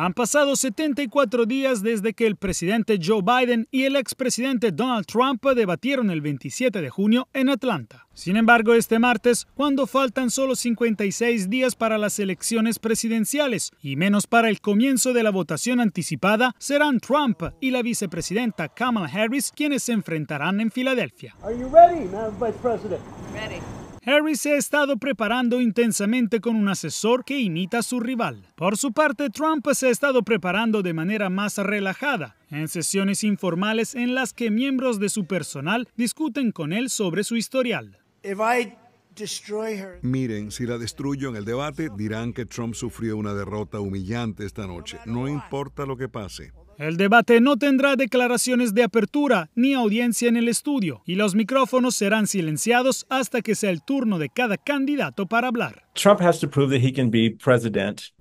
Han pasado 74 días desde que el presidente Joe Biden y el expresidente Donald Trump debatieron el 27 de junio en Atlanta. Sin embargo, este martes, cuando faltan solo 56 días para las elecciones presidenciales y menos para el comienzo de la votación anticipada, serán Trump y la vicepresidenta Kamala Harris quienes se enfrentarán en Filadelfia. Harry se ha estado preparando intensamente con un asesor que imita a su rival. Por su parte, Trump se ha estado preparando de manera más relajada, en sesiones informales en las que miembros de su personal discuten con él sobre su historial. Miren, si la destruyo en el debate, dirán que Trump sufrió una derrota humillante esta noche. No importa lo que pase. El debate no tendrá declaraciones de apertura ni audiencia en el estudio y los micrófonos serán silenciados hasta que sea el turno de cada candidato para hablar. Trump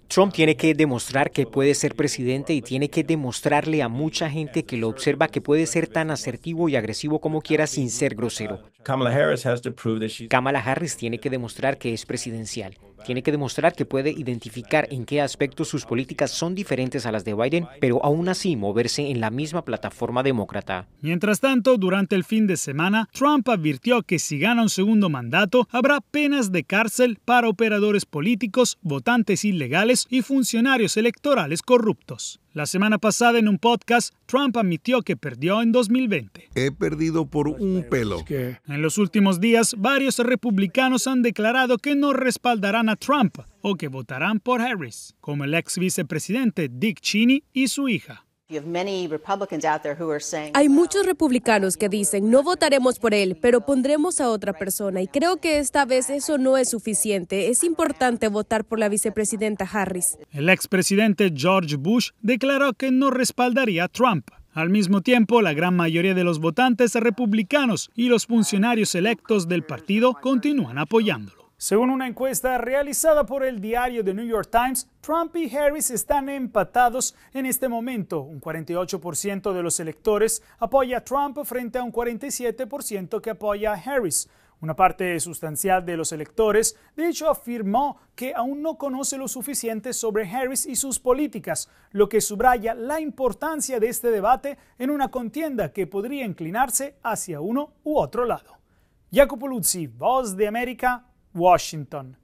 Trump tiene que demostrar que puede ser presidente y tiene que demostrarle a mucha gente que lo observa que puede ser tan asertivo y agresivo como quiera sin ser grosero. Kamala Harris, Harris tiene que demostrar que es presidencial. Tiene que demostrar que puede identificar en qué aspectos sus políticas son diferentes a las de Biden, pero aún así moverse en la misma plataforma demócrata. Mientras tanto, durante el fin de semana, Trump advirtió que si gana un segundo mandato, habrá penas de cárcel para operadores políticos, votantes ilegales y funcionarios electorales corruptos. La semana pasada en un podcast, Trump admitió que perdió en 2020. He perdido por pues, un pues, pelo. En los últimos días, varios republicanos han declarado que no respaldarán a Trump o que votarán por Harris, como el ex vicepresidente Dick Cheney y su hija. Hay uh, muchos republicanos que dicen, no votaremos por él, pero pondremos a otra persona. Y creo que esta vez eso no es suficiente. Es importante votar por la vicepresidenta Harris. El expresidente George Bush declaró que no respaldaría a Trump. Al mismo tiempo, la gran mayoría de los votantes republicanos y los funcionarios electos del partido continúan apoyándolo. Según una encuesta realizada por el diario The New York Times, Trump y Harris están empatados en este momento. Un 48% de los electores apoya a Trump frente a un 47% que apoya a Harris. Una parte sustancial de los electores, de hecho, afirmó que aún no conoce lo suficiente sobre Harris y sus políticas, lo que subraya la importancia de este debate en una contienda que podría inclinarse hacia uno u otro lado. Jacopo Luzzi, Voz de América, Washington